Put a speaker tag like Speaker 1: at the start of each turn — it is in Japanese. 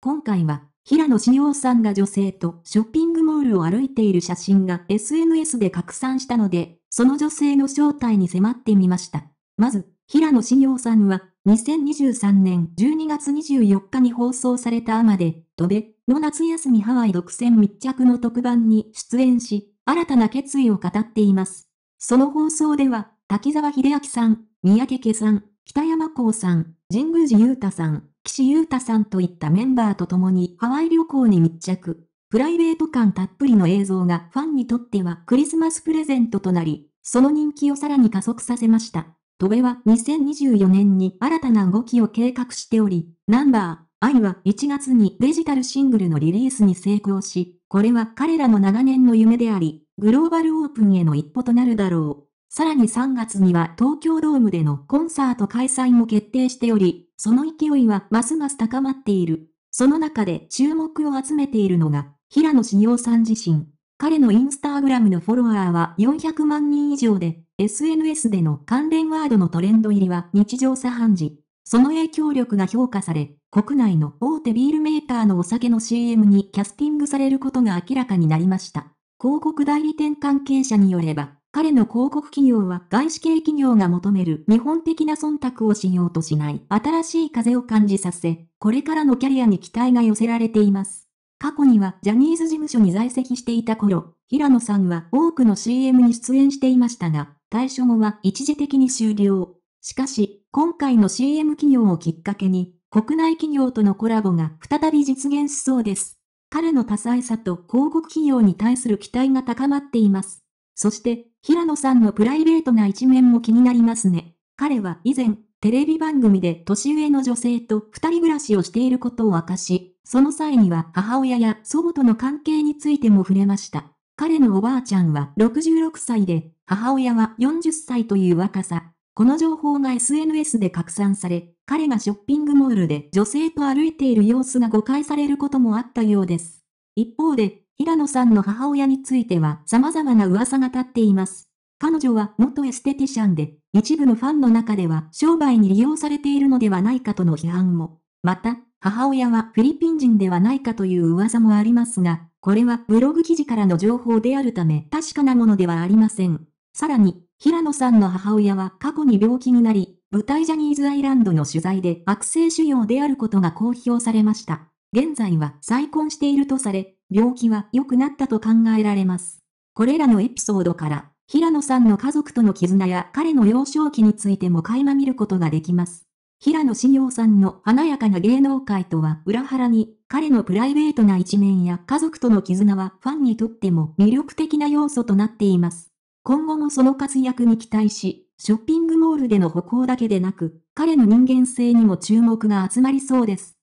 Speaker 1: 今回は、平野志耀さんが女性とショッピングモールを歩いている写真が SNS で拡散したので、その女性の正体に迫ってみました。まず、平野志耀さんは、2023年12月24日に放送されたアマで、飛べ、の夏休みハワイ独占密着の特番に出演し、新たな決意を語っています。その放送では、滝沢秀明さん、三宅家さん、北山孝さん、神宮寺勇太さん、岸優太さんといったメンバーと共にハワイ旅行に密着。プライベート感たっぷりの映像がファンにとってはクリスマスプレゼントとなり、その人気をさらに加速させました。戸部は2024年に新たな動きを計画しており、ナンバー、愛は1月にデジタルシングルのリリースに成功し、これは彼らの長年の夢であり、グローバルオープンへの一歩となるだろう。さらに3月には東京ドームでのコンサート開催も決定しており、その勢いはますます高まっている。その中で注目を集めているのが、平野志洋さん自身。彼のインスタグラムのフォロワーは400万人以上で、SNS での関連ワードのトレンド入りは日常茶飯事。その影響力が評価され、国内の大手ビールメーカーのお酒の CM にキャスティングされることが明らかになりました。広告代理店関係者によれば、彼の広告企業は外資系企業が求める日本的な忖度をしようとしない新しい風を感じさせ、これからのキャリアに期待が寄せられています。過去にはジャニーズ事務所に在籍していた頃、平野さんは多くの CM に出演していましたが、退所後は一時的に終了。しかし、今回の CM 企業をきっかけに、国内企業とのコラボが再び実現しそうです。彼の多彩さと広告企業に対する期待が高まっています。そして、平野さんのプライベートな一面も気になりますね。彼は以前、テレビ番組で年上の女性と二人暮らしをしていることを明かし、その際には母親や祖母との関係についても触れました。彼のおばあちゃんは66歳で、母親は40歳という若さ。この情報が SNS で拡散され、彼がショッピングモールで女性と歩いている様子が誤解されることもあったようです。一方で、平野さんの母親については様々な噂が立っています。彼女は元エステティシャンで、一部のファンの中では商売に利用されているのではないかとの批判も。また、母親はフィリピン人ではないかという噂もありますが、これはブログ記事からの情報であるため確かなものではありません。さらに、平野さんの母親は過去に病気になり、舞台ジャニーズアイランドの取材で悪性腫瘍であることが公表されました。現在は再婚しているとされ、病気は良くなったと考えられます。これらのエピソードから、平野さんの家族との絆や彼の幼少期についても垣間見ることができます。平野志陽さんの華やかな芸能界とは裏腹に、彼のプライベートな一面や家族との絆はファンにとっても魅力的な要素となっています。今後もその活躍に期待し、ショッピングモールでの歩行だけでなく、彼の人間性にも注目が集まりそうです。